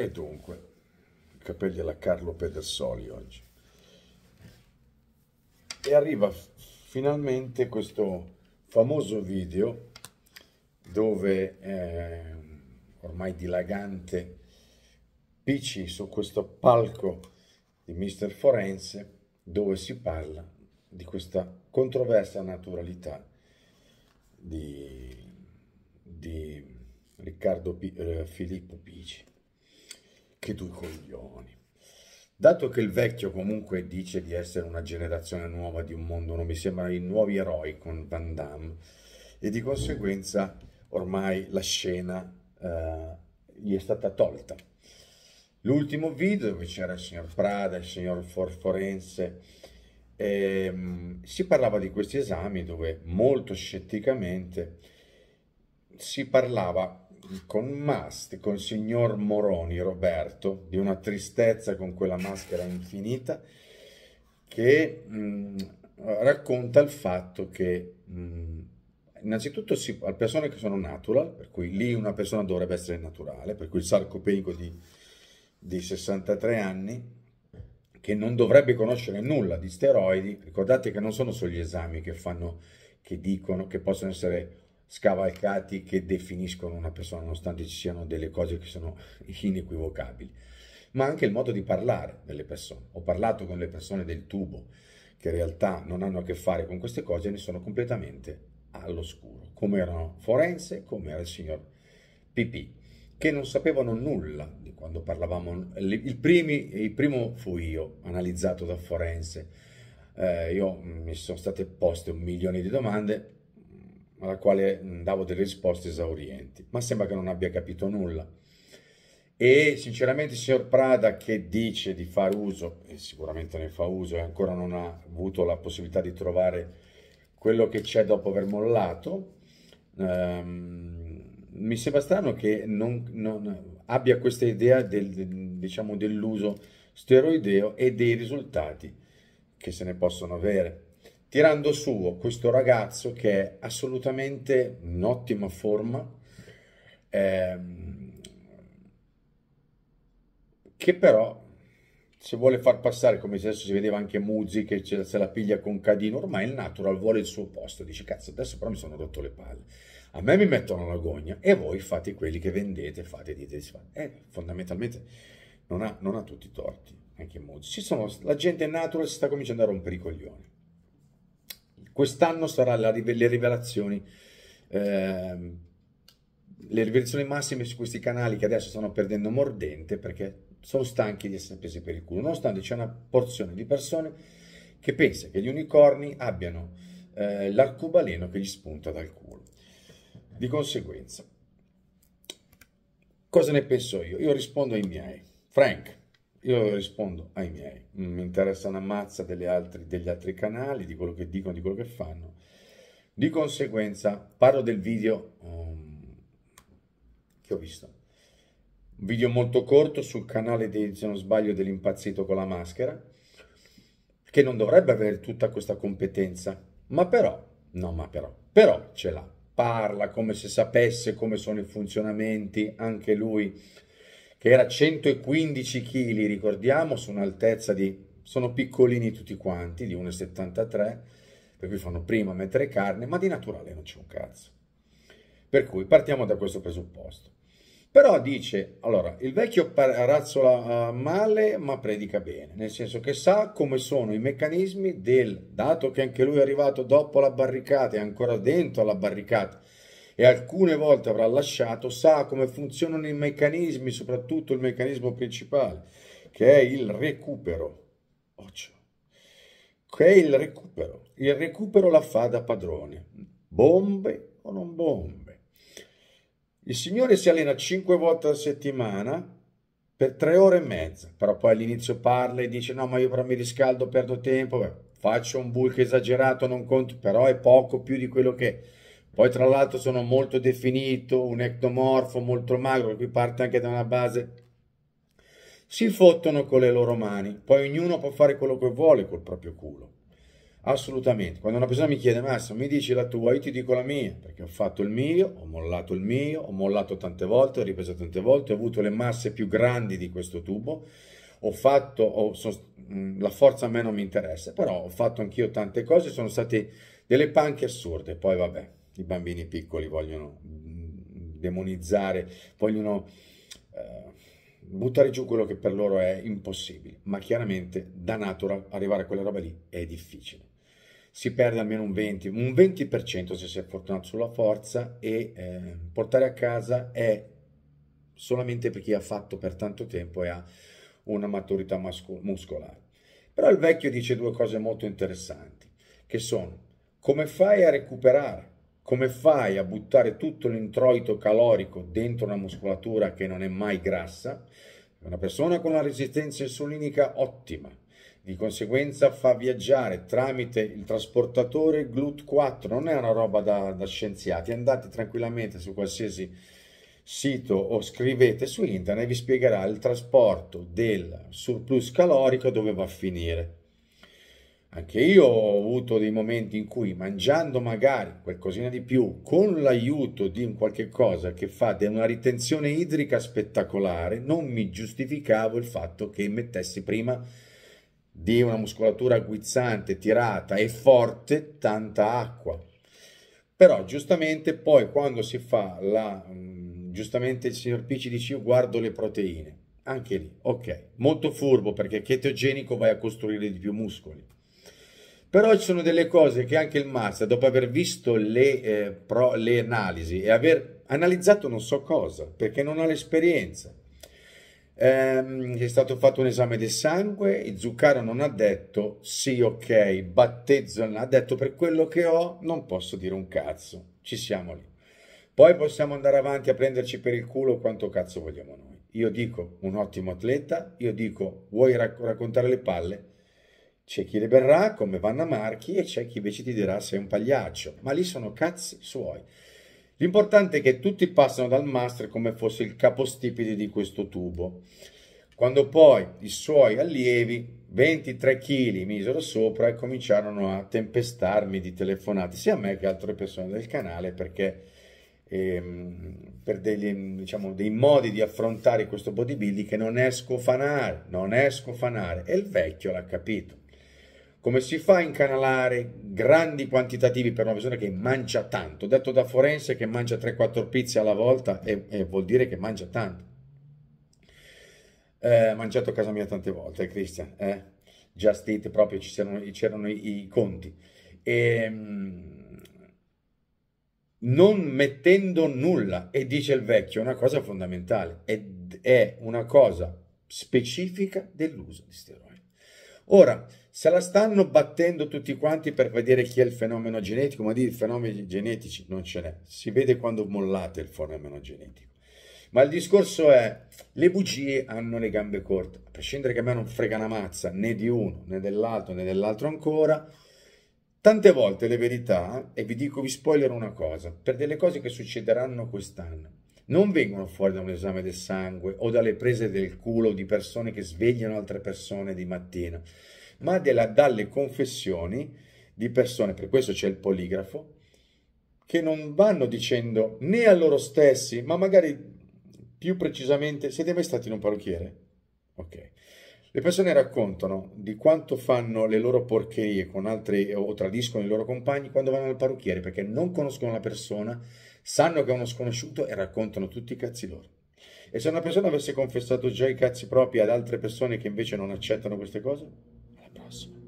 E dunque, capelli alla Carlo Pedersoli oggi. E arriva finalmente questo famoso video dove eh, ormai dilagante Pici su questo palco di Mister Forense dove si parla di questa controversa naturalità di, di Riccardo P eh, Filippo Pici che due coglioni. Dato che il vecchio comunque dice di essere una generazione nuova di un mondo, non mi sembrano i nuovi eroi con Van Damme, e di conseguenza ormai la scena eh, gli è stata tolta. L'ultimo video dove c'era il signor Prada, il signor Forforense, ehm, si parlava di questi esami dove molto scetticamente si parlava con Masti, il signor Moroni Roberto, di una tristezza con quella maschera infinita, che mh, mm, racconta il fatto che mh, mm, innanzitutto si, a persone che sono natural, per cui lì una persona dovrebbe essere naturale, per cui il sarcopenico di, di 63 anni che non dovrebbe conoscere nulla di steroidi, ricordate che non sono solo gli esami che fanno che dicono che possono essere scavalcati che definiscono una persona, nonostante ci siano delle cose che sono inequivocabili, ma anche il modo di parlare delle persone. Ho parlato con le persone del tubo che in realtà non hanno a che fare con queste cose e ne sono completamente all'oscuro, come erano Forense, come era il signor Pipì, che non sapevano nulla di quando parlavamo. Il, primi, il primo fu io, analizzato da Forense. Eh, io, mi sono state poste un milione di domande alla quale mm, davo delle risposte esaurienti, ma sembra che non abbia capito nulla. E sinceramente il signor Prada che dice di far uso, e sicuramente ne fa uso, e ancora non ha avuto la possibilità di trovare quello che c'è dopo aver mollato, ehm, mi sembra strano che non, non abbia questa idea del, diciamo, dell'uso steroideo e dei risultati che se ne possono avere tirando su questo ragazzo che è assolutamente in ottima forma, ehm, che però se vuole far passare, come adesso si vedeva anche Muzzi che ce, la piglia con Cadino, ormai il natural vuole il suo posto, dice cazzo adesso però mi sono rotto le palle, a me mi mettono la gogna e voi fate quelli che vendete, fate, dite, eh, fondamentalmente non ha, non ha tutti i torti, anche Muzzi, sono, la gente natural si sta cominciando a rompere i coglioni. Quest'anno saranno le rivelazioni. Eh, le rivelazioni massime su questi canali che adesso stanno perdendo mordente perché sono stanchi di essere presi per il culo. Nonostante c'è una porzione di persone che pensa che gli unicorni abbiano eh, l'arcobaleno che gli spunta dal culo. Di conseguenza, cosa ne penso io? Io rispondo ai miei. Frank, io rispondo ai miei, mi interessa una mazza altri, degli altri canali, di quello che dicono, di quello che fanno. Di conseguenza parlo del video um, che ho visto. Un video molto corto sul canale, di, se non sbaglio, dell'impazzito con la maschera, che non dovrebbe avere tutta questa competenza, ma però, no ma però, però ce l'ha. Parla come se sapesse come sono i funzionamenti, anche lui che era 115 kg, ricordiamo, su un'altezza di... sono piccolini tutti quanti, di 1,73, per cui fanno prima mettere carne, ma di naturale non c'è un cazzo. Per cui partiamo da questo presupposto. Però dice, allora, il vecchio razzola eh, male ma predica bene, nel senso che sa come sono i meccanismi del, dato che anche lui è arrivato dopo la barricata, è ancora dentro la barricata, e alcune volte avrà lasciato sa come funzionano i meccanismi, soprattutto il meccanismo principale, che è il recupero. Occhio. Che è il recupero. Il recupero la fa da padrone. Bombe o non bombe? Il signore si allena cinque volte a settimana per tre ore e mezza, però poi all'inizio parla e dice no ma io però mi riscaldo, perdo tempo, Beh, faccio un bulk esagerato, non conto, però è poco più di quello che... È poi tra l'altro sono molto definito, un ectomorfo molto magro, qui parte anche da una base. Si fottono con le loro mani, poi ognuno può fare quello che vuole col proprio culo. Assolutamente. Quando una persona mi chiede, Massimo, mi dici la tua, io ti dico la mia, perché ho fatto il mio, ho mollato il mio, ho mollato tante volte, ho ripreso tante volte, ho avuto le masse più grandi di questo tubo, ho fatto, ho, so, la forza a me non mi interessa, però ho fatto anch'io tante cose, sono state delle panche assurde, poi vabbè i bambini piccoli vogliono mm, demonizzare, vogliono eh, buttare giù quello che per loro è impossibile, ma chiaramente da natura arrivare a quella roba lì è difficile. Si perde almeno un 20%, un 20% se si è fortunato sulla forza e eh, portare a casa è solamente per chi ha fatto per tanto tempo e ha una maturità muscolare. Però il vecchio dice due cose molto interessanti, che sono come fai a recuperare come fai a buttare tutto l'introito calorico dentro una muscolatura che non è mai grassa? Una persona con una resistenza insulinica ottima, di conseguenza fa viaggiare tramite il trasportatore GLUT4, non è una roba da, da, scienziati, andate tranquillamente su qualsiasi sito o scrivete su internet e vi spiegherà il trasporto del surplus calorico dove va a finire. Anche io ho avuto dei momenti in cui mangiando magari qualcosina di più con l'aiuto di un qualche cosa che fa di una ritenzione idrica spettacolare, non mi giustificavo il fatto che mettessi prima di una muscolatura guizzante, tirata e forte tanta acqua. Però giustamente poi quando si fa la mm, giustamente il signor P dice io guardo le proteine. Anche lì, ok, molto furbo perché chetogenico vai a costruire di più muscoli però ci sono delle cose che anche il Mazza, dopo aver visto le, eh, pro, le analisi e aver analizzato non so cosa, perché non ha l'esperienza, ehm, è stato fatto un esame del sangue, il Zuccaro non ha detto sì, ok, battezzo, ha detto per quello che ho non posso dire un cazzo, ci siamo lì. Poi possiamo andare avanti a prenderci per il culo quanto cazzo vogliamo noi. Io dico un ottimo atleta, io dico vuoi racc- raccontare le palle, c'è chi le berrà come Vanna Marchi e c'è chi invece ti dirà sei un pagliaccio, ma lì sono cazzi suoi. L'importante è che tutti passano dal master come fosse il capostipite di questo tubo. Quando poi i suoi allievi 23 kg misero sopra e cominciarono a tempestarmi di telefonate sia a me che altre persone del canale perché ehm, per degli, diciamo, dei modi di affrontare questo bodybuilding che non è scofanare, non è scofanare e il vecchio l'ha capito. Come si fa a incanalare grandi quantitativi per una persona che mangia tanto? Detto da forense che mangia 3-4 pizze alla volta e, e vuol dire che mangia tanto. Eh, mangiato a casa mia tante volte, Cristian. Eh? Just Eat, proprio c'erano, i, i, conti. E, ehm, non mettendo nulla, e dice il vecchio, una cosa fondamentale, ed è una cosa specifica dell'uso di steroidi. Ora, se la stanno battendo tutti quanti per vedere chi è il fenomeno genetico, ma di fenomeni genetici non ce n'è, si vede quando mollate il fenomeno genetico. Ma il discorso è, le bugie hanno le gambe corte, a prescindere che a me non frega una mazza, né di uno, né dell'altro, né dell'altro ancora, tante volte le verità, e vi dico, vi spoilerò una cosa, per delle cose che succederanno quest'anno, non vengono fuori da un esame del sangue o dalle prese del culo di persone che svegliano altre persone di mattina, ma della, dalle confessioni di persone, per questo c'è il poligrafo, che non vanno dicendo né a loro stessi, ma magari più precisamente, siete mai stati in un parrucchiere? Ok. Le persone raccontano di quanto fanno le loro porcherie con altri o tradiscono i loro compagni quando vanno al parrucchiere perché non conoscono la persona, sanno che è uno sconosciuto e raccontano tutti i cazzi loro. E se una persona avesse confessato già i cazzi propri ad altre persone che invece non accettano queste cose? possible.